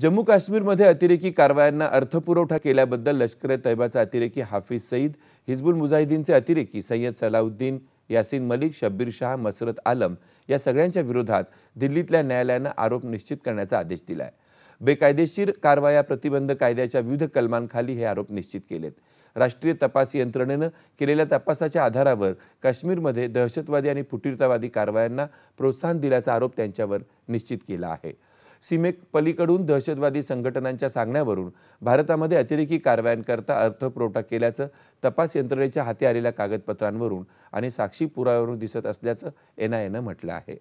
जम्मू काश्मीरमध्ये अतिरेकी कारवायांना अर्थपुरवठा केल्याबद्दल लष्कर ए तैबाचा अतिरेकी हाफिज सईद हिजबुल मुजाहिदीनचे अतिरेकी सय्यद सलाउद्दीन यासिन मलिक शब्बीर शाह मसरत आलम या सगळ्यांच्या विरोधात दिल्लीतल्या न्यायालयानं आरोप निश्चित करण्याचा आदेश दिला आहे बेकायदेशीर कारवाया प्रतिबंध कायद्याच्या विविध कलमांखाली हे आरोप निश्चित केलेत राष्ट्रीय तपास यंत्रणेनं केलेल्या तपासाच्या आधारावर काश्मीरमध्ये दहशतवादी आणि फुटीरतावादी कारवायांना प्रोत्साहन दिल्याचा आरोप त्यांच्यावर निश्चित केला आहे सीमेक पलीकडून दहशतवादी संघटनांच्या सांगण्यावरून भारतामध्ये अतिरेकी कारवायांकरता अर्थपुरवठा केल्याचं तपास यंत्रणेच्या हाती आलेल्या कागदपत्रांवरून आणि साक्षी पुराव्यावरून दिसत असल्याचं एनआयएनं म्हटलं आहे